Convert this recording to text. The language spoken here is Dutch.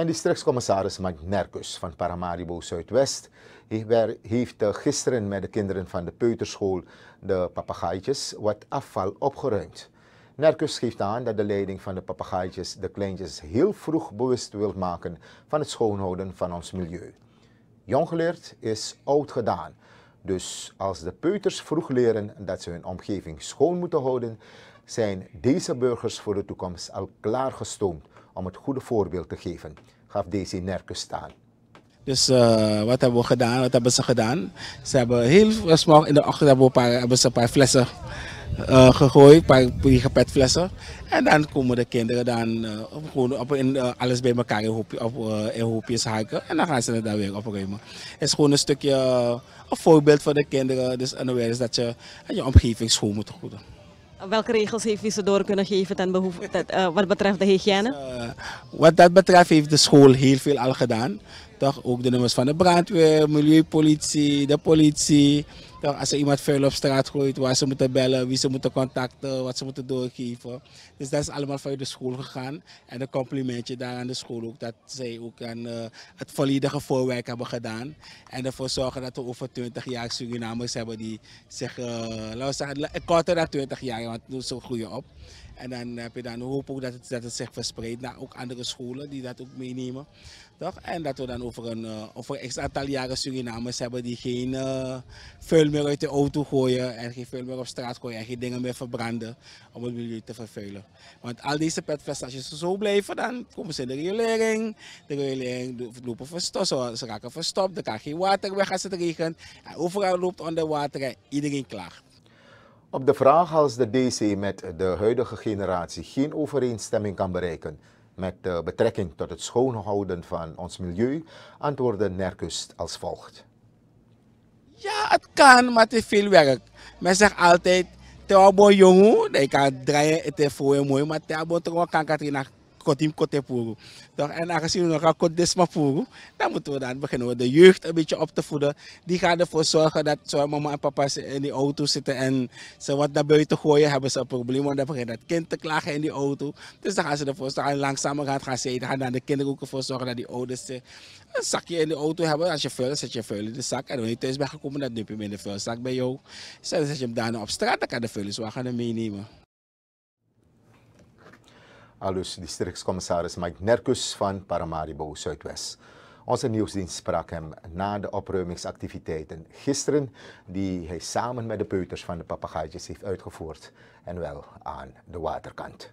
En districtscommissaris Magnerkus van Paramaribo Zuidwest heeft eh, gisteren met de kinderen van de peuterschool de papagaaitjes wat afval opgeruimd. Nerkus geeft aan dat de leiding van de papagaaitjes de kleintjes heel vroeg bewust wil maken van het schoonhouden van ons milieu. Jong geleerd is oud gedaan. Dus als de peuters vroeg leren dat ze hun omgeving schoon moeten houden, zijn deze burgers voor de toekomst al klaargestoomd om het goede voorbeeld te geven, gaf DC Nerke staan. Dus eh, wat hebben we gedaan? Wat hebben ze gedaan? Ze hebben heel eh, smog in de ochtend hebben, we een paar, hebben ze een paar flessen eh, gegooid, een paar gepet flessen. En dan komen de kinderen dan gewoon op, in, alles bij elkaar in, op, in hoopjes haken. En dan gaan ze het daar weer opruimen. Het is gewoon een stukje een voorbeeld voor de kinderen. Dus een dat je je omgeving schoon moet houden. Welke regels heeft u ze door kunnen geven ten behoeve, eh, wat betreft de hygiëne? Eh, wat dat betreft heeft de school heel veel al gedaan. Toch? Ook de nummers van de brandweer, milieupolitie, de politie. Toch? Als er iemand vuil op straat gooit, waar ze moeten bellen, wie ze moeten contacten, wat ze moeten doorgeven. Dus dat is allemaal vanuit de school gegaan. En een complimentje daar aan de school ook, dat zij ook aan, eh, het volledige voorwerk hebben gedaan. En ervoor zorgen dat we over 20 jaar Surinamers hebben die zich, uh, laten we zeggen, korter dan 20 jaar, want zo groeien op. En dan heb je dan hoop ook dat het, dat zich verspreidt naar ook andere scholen die dat ook meenemen. Toch? En dat we dan over een, uh, over aantal jaren Surinamers hebben die geen uh, vuil meer uit de auto gooien en geen vuil meer op straat gooien en geen dingen meer verbranden om het milieu te vervuilen. Want al deze petflessen, als je zo blijven, dan komen ze in de riolering. De riolering lopen verstopt, ze raken verstopt, er kan geen water weg als het regent. En overal loopt onder water iedereen klaar. Op de vraag als de DC met de huidige generatie geen overeenstemming kan bereiken met betrekking tot het schoonhouden van ons milieu, antwoordde Nerkust als volgt. Ja, het kan, maar het is veel werk. Men zegt altijd, te jongen, ik kan draaien, het is voor je mooi, maar te kan ik het kotim kote pogo. Toch? En aangezien we kot desma pogo, dan moeten we dan beginnen we de jeugd een beetje op te voeden. Die gaan ervoor zorgen dat zo mama en papa in die auto zitten en ze wat naar buiten gooien, hebben ze een probleem. Want dan begint dat kind te klagen in die auto. Dus dan gaan ze ervoor zorgen, langzaam gaan ze eten, gaan dan de kinderen ook ervoor zorgen dat die ouders eh, een zakje in de auto hebben. Als je vuil zet je vuil in de zak. En als je thuis bent gekomen, dan dump je hem in de vuilzak bij jou. Zet je hem daarna op straat, dan kan de vuilniswagen hem meenemen. Alus districtscommissaris Mike Nerkus van Paramaribo Zuidwest. Onze nieuwsdienst sprak hem na de opruimingsactiviteiten gisteren, die hij samen met de peuters van de papagaatjes heeft uitgevoerd en wel aan de waterkant.